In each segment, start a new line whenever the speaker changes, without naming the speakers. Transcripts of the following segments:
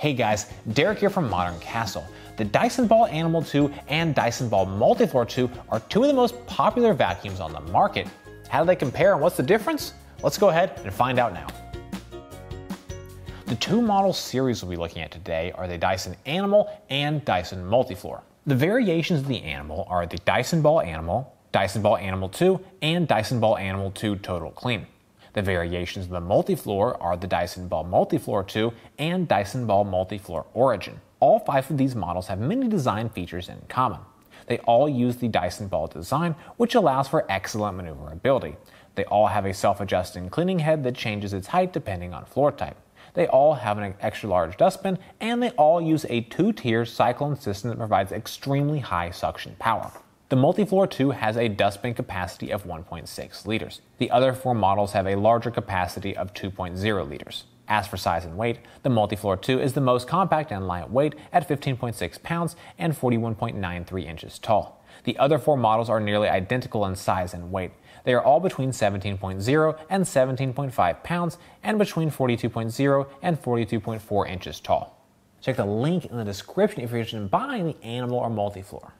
Hey guys, Derek here from Modern Castle. The Dyson Ball Animal 2 and Dyson Ball Multifloor 2 are two of the most popular vacuums on the market. How do they compare and what's the difference? Let's go ahead and find out now. The two model series we'll be looking at today are the Dyson Animal and Dyson Multifloor. The variations of the Animal are the Dyson Ball Animal, Dyson Ball Animal 2, and Dyson Ball Animal 2 Total Clean. The variations of the multifloor are the Dyson Ball Multifloor 2 and Dyson Ball Multifloor Origin. All five of these models have many design features in common. They all use the Dyson Ball design, which allows for excellent maneuverability. They all have a self adjusting cleaning head that changes its height depending on floor type. They all have an extra large dustbin, and they all use a two tier cyclone system that provides extremely high suction power. The Multifloor 2 has a dustbin capacity of 1.6 liters. The other four models have a larger capacity of 2.0 liters. As for size and weight, the Multifloor 2 is the most compact and lightweight at 15.6 pounds and 41.93 inches tall. The other four models are nearly identical in size and weight. They are all between 17.0 and 17.5 pounds and between 42.0 and 42.4 inches tall. Check the link in the description if you're interested in buying the animal or multifloor.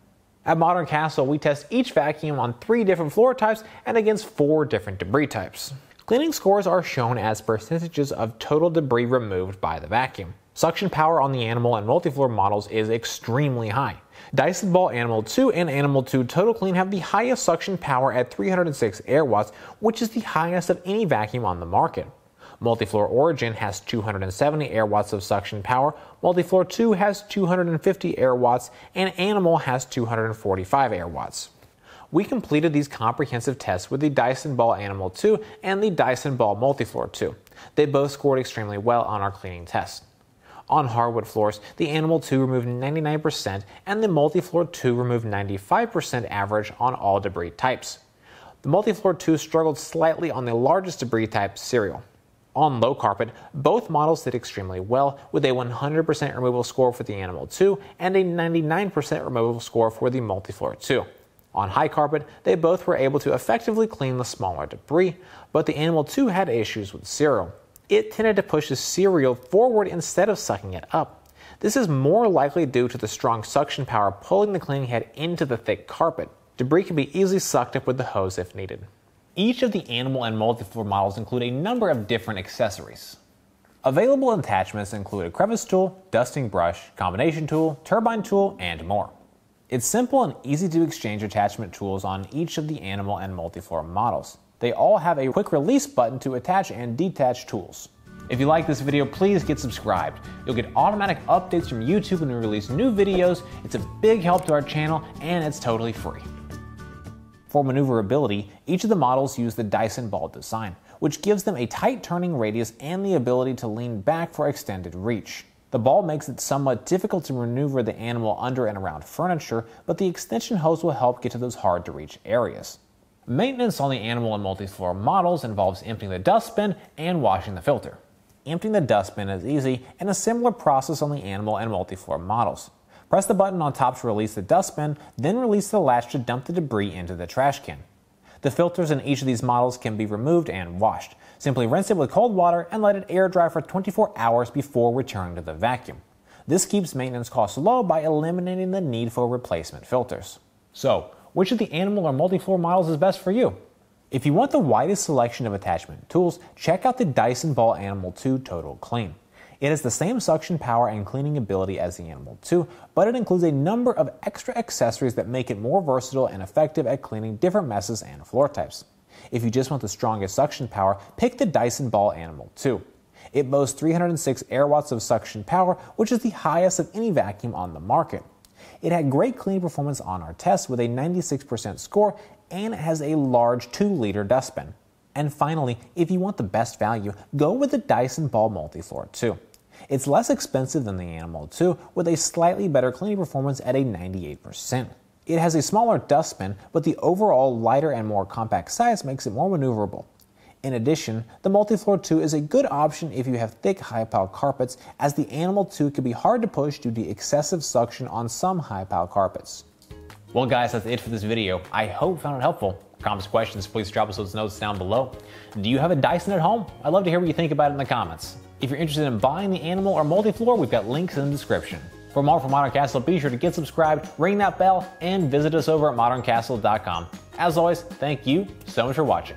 At Modern Castle, we test each vacuum on three different floor types and against four different debris types. Cleaning scores are shown as percentages of total debris removed by the vacuum. Suction power on the animal and multi-floor models is extremely high. Dyson Ball Animal 2 and Animal 2 Total Clean have the highest suction power at 306 air watts, which is the highest of any vacuum on the market. Multifloor Origin has 270 air watts of suction power, Multifloor 2 has 250 air watts, and Animal has 245 air watts we completed these comprehensive tests with the Dyson Ball Animal 2 and the Dyson Ball Multifloor 2. They both scored extremely well on our cleaning test. On hardwood floors, the Animal 2 removed 99% and the Multifloor 2 removed 95% average on all debris types. The Multifloor 2 struggled slightly on the largest debris type, cereal on low carpet, both models did extremely well, with a 100% removal score for the Animal 2 and a 99% removal score for the MultiFloor 2. On high carpet, they both were able to effectively clean the smaller debris, but the Animal 2 had issues with cereal. It tended to push the cereal forward instead of sucking it up. This is more likely due to the strong suction power pulling the cleaning head into the thick carpet. Debris can be easily sucked up with the hose if needed. Each of the animal and multi-floor models include a number of different accessories. Available attachments include a crevice tool, dusting brush, combination tool, turbine tool, and more. It's simple and easy to exchange attachment tools on each of the animal and multi-floor models. They all have a quick release button to attach and detach tools. If you like this video, please get subscribed. You'll get automatic updates from YouTube when we release new videos. It's a big help to our channel and it's totally free. For maneuverability, each of the models use the Dyson ball design, which gives them a tight turning radius and the ability to lean back for extended reach. The ball makes it somewhat difficult to maneuver the animal under and around furniture, but the extension hose will help get to those hard to reach areas. Maintenance on the animal and multi-floor models involves emptying the dustbin and washing the filter. Emptying the dustbin is easy and a similar process on the animal and multi-floor models. Press the button on top to release the dustbin, then release the latch to dump the debris into the trash can. The filters in each of these models can be removed and washed. Simply rinse it with cold water and let it air dry for 24 hours before returning to the vacuum. This keeps maintenance costs low by eliminating the need for replacement filters. So, which of the animal or multi-floor models is best for you? If you want the widest selection of attachment tools, check out the Dyson Ball Animal 2 Total Clean. It has the same suction power and cleaning ability as the Animal 2, but it includes a number of extra accessories that make it more versatile and effective at cleaning different messes and floor types. If you just want the strongest suction power, pick the Dyson Ball Animal 2. It boasts 306 air watts of suction power, which is the highest of any vacuum on the market. It had great cleaning performance on our test with a 96% score, and it has a large 2 liter dustbin. And finally, if you want the best value, go with the Dyson Ball Multi Floor 2. It's less expensive than the Animal 2, with a slightly better cleaning performance at a 98%. It has a smaller dustbin, but the overall lighter and more compact size makes it more maneuverable. In addition, the Multifloor 2 is a good option if you have thick high pile carpets, as the Animal 2 can be hard to push due to excessive suction on some high pile carpets. Well guys, that's it for this video. I hope you found it helpful. Comments, questions, please drop us those notes down below. Do you have a Dyson at home? I'd love to hear what you think about it in the comments. If you're interested in buying the animal or multi-floor, we've got links in the description. For more from Modern Castle, be sure to get subscribed, ring that bell, and visit us over at moderncastle.com. As always, thank you so much for watching.